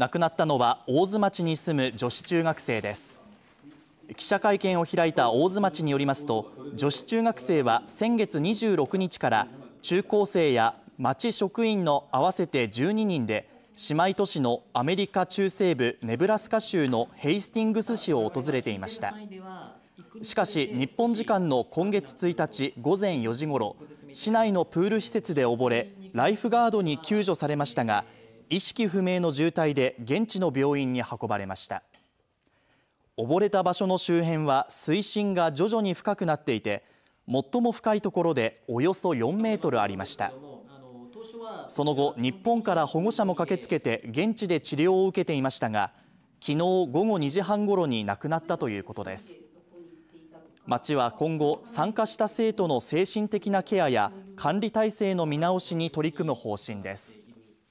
亡くなったのは大津町に住む女子中学生です記者会見を開いた大津町によりますと女子中学生は先月26日から中高生や町職員の合わせて12人で姉妹都市のアメリカ中西部ネブラスカ州のヘイスティングス市を訪れていましたしかし日本時間の今月1日午前4時ごろ市内のプール施設で溺れライフガードに救助されましたが意識不明の重体で現地の病院に運ばれました溺れた場所の周辺は水深が徐々に深くなっていて最も深いところでおよそ4メートルありましたその後日本から保護者も駆けつけて現地で治療を受けていましたが昨日午後2時半ごろに亡くなったということです町は今後参加した生徒の精神的なケアや管理体制の見直しに取り組む方針です